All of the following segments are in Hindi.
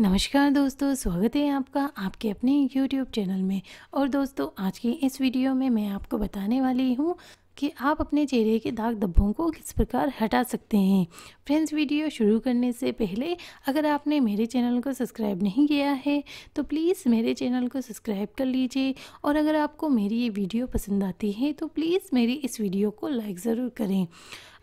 नमस्कार दोस्तों स्वागत है आपका आपके अपने YouTube चैनल में और दोस्तों आज की इस वीडियो में मैं आपको बताने वाली हूँ कि आप अपने चेहरे के दाग धब्बों को किस प्रकार हटा सकते हैं फ्रेंड्स वीडियो शुरू करने से पहले अगर आपने मेरे चैनल को सब्सक्राइब नहीं किया है तो प्लीज़ मेरे चैनल को सब्सक्राइब कर लीजिए और अगर आपको मेरी ये वीडियो पसंद आती है तो प्लीज़ मेरी इस वीडियो को लाइक ज़रूर करें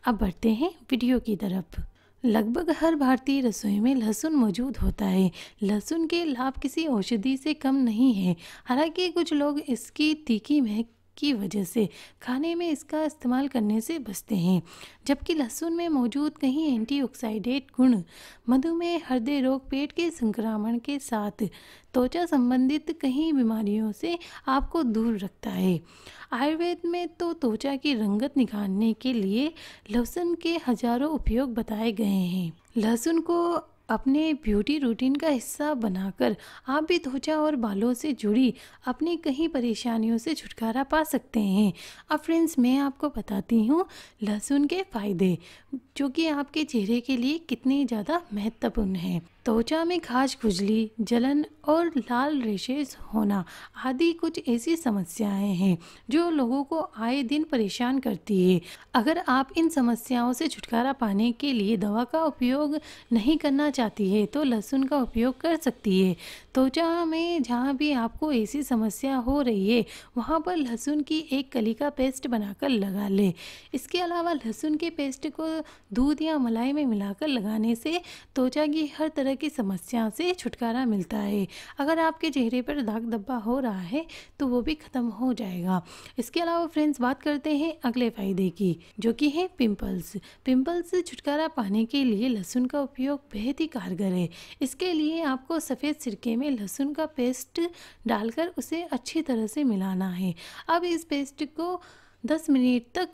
अब बढ़ते हैं वीडियो की तरफ लगभग हर भारतीय रसोई में लहसुन मौजूद होता है लहसुन के लाभ किसी औषधि से कम नहीं है हालांकि कुछ लोग इसकी तीखी महक की वजह से खाने में इसका इस्तेमाल करने से बचते हैं जबकि लहसुन में मौजूद कहीं एंटीऑक्सीडेंट गुण मधुमेह हृदय रोग पेट के संक्रमण के साथ त्वचा संबंधित कहीं बीमारियों से आपको दूर रखता है आयुर्वेद में तो त्वचा की रंगत निखारने के लिए लहसुन के हजारों उपयोग बताए गए हैं लहसुन को अपने ब्यूटी रूटीन का हिस्सा बनाकर आप भी त्वचा और बालों से जुड़ी अपनी कहीं परेशानियों से छुटकारा पा सकते हैं अब फ्रेंड्स मैं आपको बताती हूँ लहसुन के फ़ायदे जो कि आपके चेहरे के लिए कितने ज़्यादा महत्वपूर्ण है त्वचा में खास खुजली जलन और लाल रेशेस होना आदि कुछ ऐसी समस्याएं हैं जो लोगों को आए दिन परेशान करती है अगर आप इन समस्याओं से छुटकारा पाने के लिए दवा का उपयोग नहीं करना चाहती है तो लहसुन का उपयोग कर सकती है त्वचा में जहाँ भी आपको ऐसी समस्या हो रही है वहाँ पर लहसुन की एक कली का पेस्ट बनाकर लगा लें इसके अलावा लहसुन के पेस्ट को दूध या मलाई में मिलाकर लगाने से त्वचा की हर तरह की समस्या से छुटकारा मिलता है अगर आपके चेहरे पर दाग धब्बा हो रहा है तो वो भी ख़त्म हो जाएगा इसके अलावा फ्रेंड्स बात करते हैं अगले फ़ायदे की जो कि है पिम्पल्स पिम्पल्स छुटकारा पाने के लिए लहसुन का उपयोग बेहद ही कारगर है इसके लिए आपको सफ़ेद सिरके में लहसुन का पेस्ट डालकर उसे अच्छी तरह से मिलाना है अब इस पेस्ट को 10 मिनट तक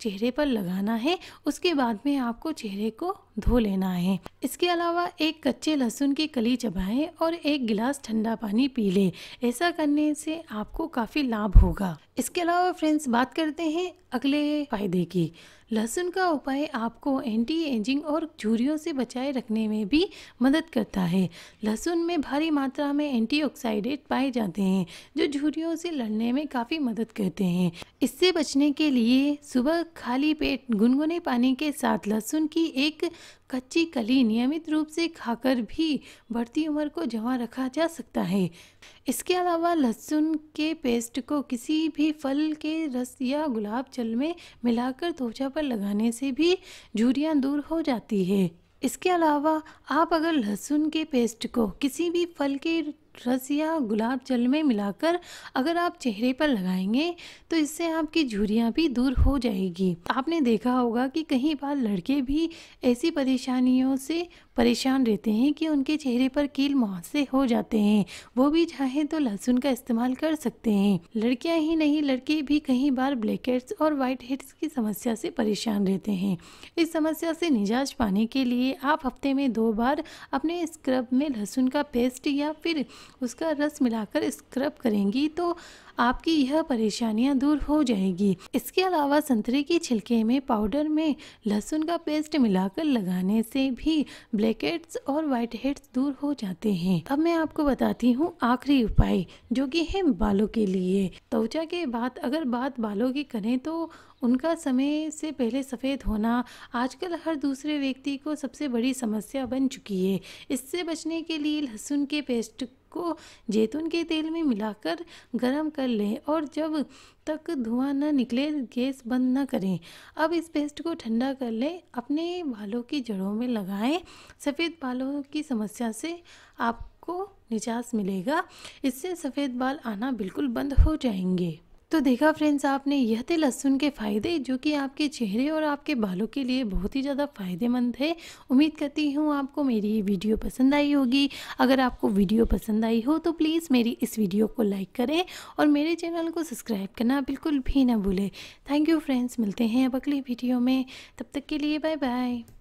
चेहरे पर लगाना है उसके बाद में आपको चेहरे को धो लेना है इसके अलावा एक कच्चे लहसुन की कली चबाएं और एक गिलास ठंडा पानी पी लें ऐसा करने से आपको काफ़ी लाभ होगा इसके अलावा फ्रेंड्स बात करते हैं अगले फायदे की लहसुन का उपाय आपको एंटी एजिंग और झूरियों से बचाए रखने में भी मदद करता है लहसुन में भारी मात्रा में एंटीऑक्सीडेंट पाए जाते हैं जो झूरियों से लड़ने में काफ़ी मदद करते हैं इससे बचने के लिए सुबह खाली पेट गुनगुने पानी के साथ लहसुन की एक कच्ची कली नियमित रूप से खाकर भी बढ़ती उम्र को जमा रखा जा सकता है इसके अलावा लहसुन के पेस्ट को किसी भी फल के रस या गुलाब जल में मिलाकर त्वचा पर लगाने से भी झुरियाँ दूर हो जाती है इसके अलावा आप अगर लहसुन के पेस्ट को किसी भी फल के रस या गुलाब जल में मिलाकर अगर आप चेहरे पर लगाएंगे तो इससे आपकी झुरियाँ भी दूर हो जाएगी आपने देखा होगा कि कहीं बार लड़के भी ऐसी परेशानियों से परेशान रहते हैं कि उनके चेहरे पर कील मुहासे हो जाते हैं वो भी चाहे तो लहसुन का इस्तेमाल कर सकते हैं लड़कियां ही नहीं लड़के भी कई बार ब्लैक हेड्स और वाइट हेड्स की समस्या से परेशान रहते हैं इस समस्या से निजात पाने के लिए आप हफ्ते में दो बार अपने स्क्रब में लहसुन का पेस्ट या फिर उसका रस मिलाकर स्क्रब करेंगी तो आपकी यह परेशानियां दूर हो जाएगी इसके अलावा संतरे के छिलके में पाउडर में लहसुन का पेस्ट मिलाकर लगाने से भी ब्लैक हेड्स और वाइट हेड्स दूर हो जाते हैं अब मैं आपको बताती हूँ आखिरी उपाय जो कि है बालों के लिए त्वचा के बाद अगर बात बालों की करें तो उनका समय से पहले सफ़ेद होना आजकल हर दूसरे व्यक्ति को सबसे बड़ी समस्या बन चुकी है इससे बचने के लिए लहसुन के पेस्ट को जैतून के तेल में मिलाकर गरम कर लें और जब तक धुआं न निकले गैस बंद न करें अब इस पेस्ट को ठंडा कर लें अपने बालों की जड़ों में लगाएं सफ़ेद बालों की समस्या से आपको निजात मिलेगा इससे सफ़ेद बाल आना बिल्कुल बंद हो जाएंगे तो देखा फ्रेंड्स आपने यह थे लहसुन के फ़ायदे जो कि आपके चेहरे और आपके बालों के लिए बहुत ही ज़्यादा फ़ायदेमंद है उम्मीद करती हूँ आपको मेरी ये वीडियो पसंद आई होगी अगर आपको वीडियो पसंद आई हो तो प्लीज़ मेरी इस वीडियो को लाइक करें और मेरे चैनल को सब्सक्राइब करना बिल्कुल भी ना भूलें थैंक यू फ्रेंड्स मिलते हैं अब अगली वीडियो में तब तक के लिए बाय बाय